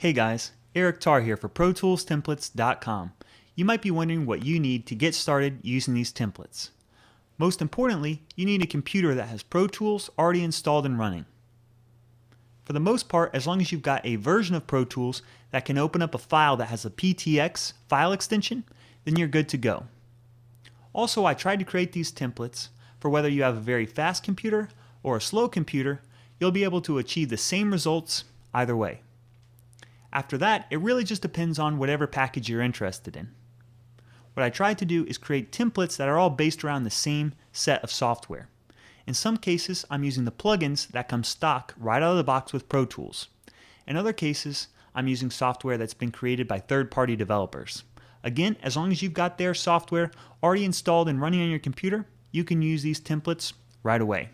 Hey guys, Eric Tar here for ProToolsTemplates.com. You might be wondering what you need to get started using these templates. Most importantly, you need a computer that has Pro Tools already installed and running. For the most part, as long as you've got a version of Pro Tools that can open up a file that has a PTX file extension, then you're good to go. Also, I tried to create these templates for whether you have a very fast computer or a slow computer, you'll be able to achieve the same results either way. After that, it really just depends on whatever package you're interested in. What I tried to do is create templates that are all based around the same set of software. In some cases, I'm using the plugins that come stock right out of the box with Pro Tools. In other cases, I'm using software that's been created by third-party developers. Again, as long as you've got their software already installed and running on your computer, you can use these templates right away.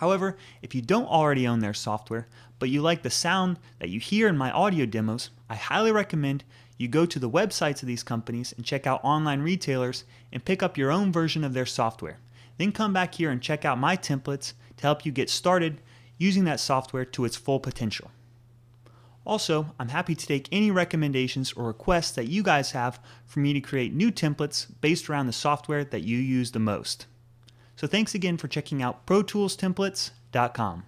However, if you don't already own their software, but you like the sound that you hear in my audio demos, I highly recommend you go to the websites of these companies and check out online retailers and pick up your own version of their software. Then come back here and check out my templates to help you get started using that software to its full potential. Also, I'm happy to take any recommendations or requests that you guys have for me to create new templates based around the software that you use the most. So thanks again for checking out ProToolsTemplates.com.